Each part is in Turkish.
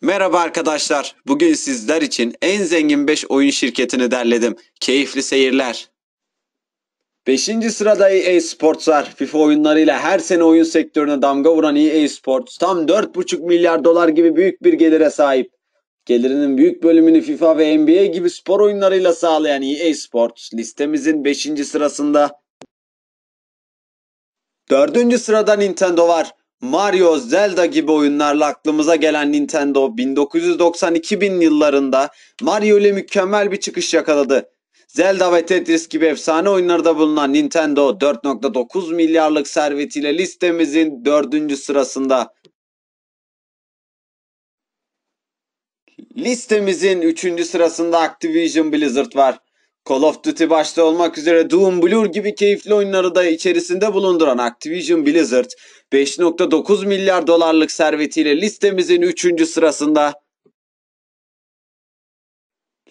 Merhaba arkadaşlar. Bugün sizler için en zengin 5 oyun şirketini derledim. Keyifli seyirler. 5. sırada EA Sports var. FIFA oyunlarıyla her sene oyun sektörüne damga vuran EA Sports tam 4,5 milyar dolar gibi büyük bir gelire sahip. Gelirinin büyük bölümünü FIFA ve NBA gibi spor oyunlarıyla sağlayan EA Sports listemizin 5. sırasında. 4. sırada Nintendo var. Mario, Zelda gibi oyunlarla aklımıza gelen Nintendo 1990-2000 yıllarında Mario ile mükemmel bir çıkış yakaladı. Zelda ve Tetris gibi efsane oyunlarda bulunan Nintendo 4.9 milyarlık servetiyle listemizin 4. sırasında. Listemizin 3. sırasında Activision Blizzard var. Call of Duty başta olmak üzere Doom Blur gibi keyifli oyunları da içerisinde bulunduran Activision Blizzard 5.9 milyar dolarlık servetiyle listemizin 3. sırasında.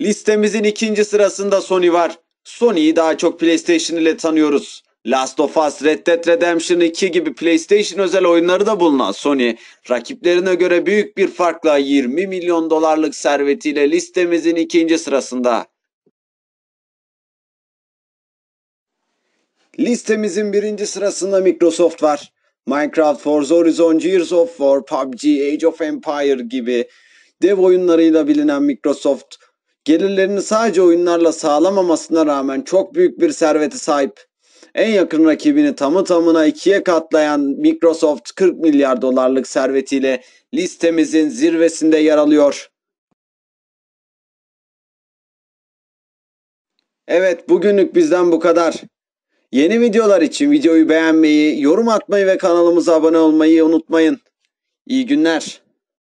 Listemizin 2. sırasında Sony var. Sony'yi daha çok PlayStation ile tanıyoruz. Last of Us, Red Dead Redemption 2 gibi PlayStation özel oyunları da bulunan Sony, rakiplerine göre büyük bir farkla 20 milyon dolarlık servetiyle listemizin ikinci sırasında. Listemizin birinci sırasında Microsoft var. Minecraft, Forza Horizon, Gears of War, PUBG, Age of Empire gibi dev oyunlarıyla bilinen Microsoft, gelirlerini sadece oyunlarla sağlamamasına rağmen çok büyük bir servete sahip. En yakın rakibini tamı tamına ikiye katlayan Microsoft 40 milyar dolarlık servetiyle listemizin zirvesinde yer alıyor. Evet bugünlük bizden bu kadar. Yeni videolar için videoyu beğenmeyi, yorum atmayı ve kanalımıza abone olmayı unutmayın. İyi günler.